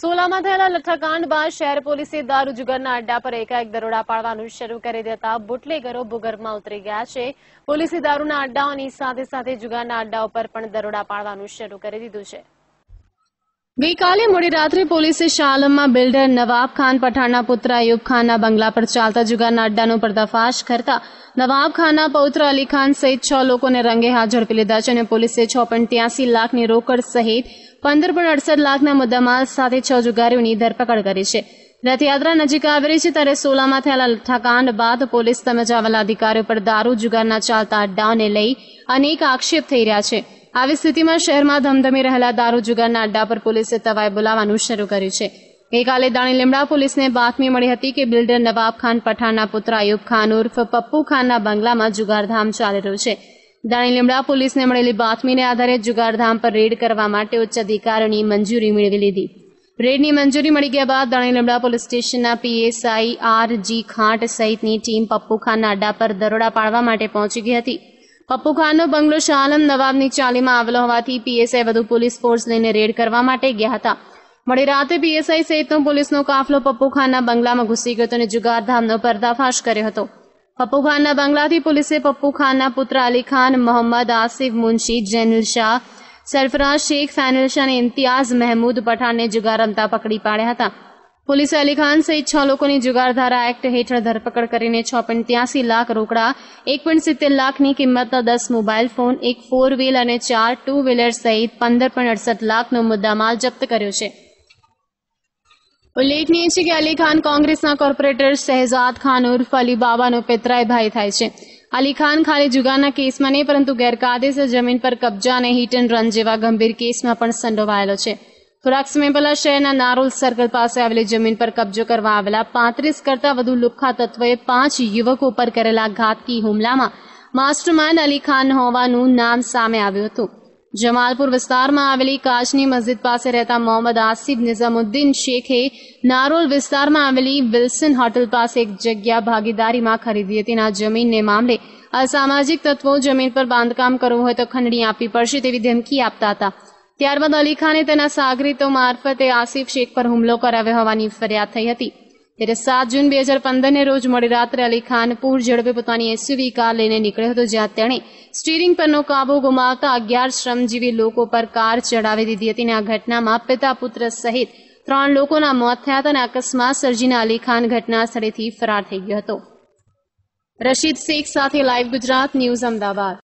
સોલામાં થયેલા લઠ્ઠાકાંડ બાદ શહેર પોલીસે દારૂ જુગારના અડ્ડા પર એકાએક દરોડા પાડવાનું શરૂ કરી દેતા બુટલેગરો ભૂગર્ભમાં ઉતરી ગયા છે પોલીસે દારૂના અડ્ડાઓની સાથે સાથે જુગારના અડ્ડા ઉપર પણ દરોડા પાડવાનું શરૂ કરી દીધું છે ગઈકાલે મોડી રાત્રે પોલીસે શાલમમાં બિલ્ડર નવાબ ખાન પઠાણના પુત્ર અયુબ ખાનના બંગલા પર ચાલતા જુગારના અડ્ડાનો પર્દાફાશ કરતા નવાબ ખાનના પૌત્ર અલી ખાન સહિત છ લોકોને રંગે હાથ ઝડપી લીધા છે અને પોલીસે છ પણ ત્યાસી લાખની રોકડ સહિત પંદર પણ અડસઠ લાખના મુદ્દામાલ સાથે છ જુગારીઓની ધરપકડ કરી છે રથયાત્રા નજીક આવી છે ત્યારે સોલામાં થયેલા લઠ્ઠાકાંડ બાદ પોલીસ તેમજ આવેલા અધિકારીઓ પર દારૂ જુગારના ચાલતા અડ્ડાઓને લઈ અનેક આક્ષેપ થઈ રહ્યા છે આવી સ્થિતિમાં શહેરમાં ધમધમી રહેલા દારૂ જુગારના અડ્ડા પર પોલીસે તવાઈ બોલાવવાનું શરૂ કર્યું છે ગઈકાલે દાણી લીમડા પોલીસને બાતમી મળી હતી કે બિલ્ડર નવાબ ખાન પઠાણના પુત્ર અયુબ ખાન ઉર્ફ પપ્પુ ખાનના બંગલામાં જુગારધામ ચાલી રહ્યું છે દાણી લીમડા પોલીસને મળેલી બાતમીને આધારે જુગારધામ પર રેડ કરવા માટે ઉચ્ચ અધિકારીની મંજૂરી મેળવી લીધી રેડની મંજૂરી મળી ગયા બાદ દાણી લીમડા પોલીસ સ્ટેશનના પીએસઆઈ આર જી ખાંટ સહિતની ટીમ પપ્પુ ખાનના અડ્ડા પર દરોડા પાડવા માટે પહોંચી ગઈ હતી પપ્પુ બંગલો શાહઆલમ નવાબની ચાલીમાં આવેલો હોવાથી પીએસઆઈ વધુ પોલીસ ફોર્સ લઈને રેડ કરવા માટે ગયા હતા મળી રાતે પીએસઆઈ સહિતનો પોલીસનો કાફલો પપ્પુ ખાનના બંગલામાં ઘૂસી ગયો હતો અને જુગારધામનો પર્દાફાશ કર્યો હતો પપ્પુ બંગલાથી પોલીસે પપ્પુ ખાનના પુત્ર અલી ખાન મોહમ્મદ આસિફ મુનશી જૈનુલ શાહ સરફરાજ શેખ ફેનુલ શાહ અને ઇમ્તિયાઝ મહેમૂદ પઠાણને જુગાર રમતા પકડી પાડ્યા હતા પોલીસે અલી ખાન સહિત છ લોકોની જુગારધારા એક્ટ હેઠળ ધરપકડ કરીને છ પોઈન્ટ ત્યાસી લાખ રોકડા એક પોઈન્ટ સિત્તેર લાખની કિંમતના દસ મોબાઈલ ફોન એક ફોર વ્હીલ અને ચાર ટુ વ્હીલર સહિત પંદર પોઈન્ટ અડસઠ લાખનો મુદ્દામાલ જપ્ત કર્યો છે ઉલ્લેખનીય છે કે અલી ખાન કોંગ્રેસના કોર્પોરેટર શહેજાદ ખાન ઉર્ફ અલી બાબાનો પિતરાય ભાઈ થાય છે અલી ખાન ખાલી જુગારના કેસમાં નહીં પરંતુ ગેરકાયદેસર જમીન પર કબજા અને હિટ એન્ડ રન જેવા ગંભીર કેસમાં પણ સંડોવાયેલો છે થોડાક સમય પહેલા શહેરના નારોલ સર્કલ પાસે આવેલી જમીન પર કબજો કરવા આવેલા પાંત્રીસ કરતા વધુ લુખા તત્વોએ પાંચ યુવકો પર કરેલા ઘાતકી હુમલામાં માસ્ટરમાઇન્ડ અલી ખાન હોવાનું નામ સામે આવ્યું હતું જમાલપુર વિસ્તારમાં આવેલી કાચની મસ્જિદ પાસે રહેતા મોહમ્મદ આસિફ નિઝામુદ્દીન શેખે નારોલ વિસ્તારમાં આવેલી વિલ્સન હોટલ પાસે એક જગ્યા ભાગીદારીમાં ખરીદી હતી આ જમીનને મામલે અસામાજિક તત્વો જમીન પર બાંધકામ કરવું હોય તો ખંડણી આપવી પડશે તેવી ધમકી આપતા હતા ત્યારબાદ અલી ખાને તેના સાગરીતો મારફતે આસિફ શેખ પર હુમલો કરાવ્યો હોવાની ફરિયાદ થઈ હતી ત્યારે સાત જૂન બે હજાર પંદરને રોજ મોડી રાત્રે અલી ખાન પૂર ઝડપે પોતાની એસયુવી કાર લઈને નીકળ્યો હતો જ્યાં તેણે સ્ટીરિંગ પરનો કાબુ ગુમાવતા અગિયાર શ્રમજીવી લોકો પર કાર ચડાવી દીધી હતી અને આ ઘટનામાં પિતા પુત્ર સહિત ત્રણ લોકોના મોત થયા હતા અને અકસ્માત સર્જીના અલી ખાન ઘટના સ્થળેથી ફરાર થઈ ગયો હતો રશીદ શેખ સાથે લાઈવ ગુજરાત ન્યૂઝ અમદાવાદ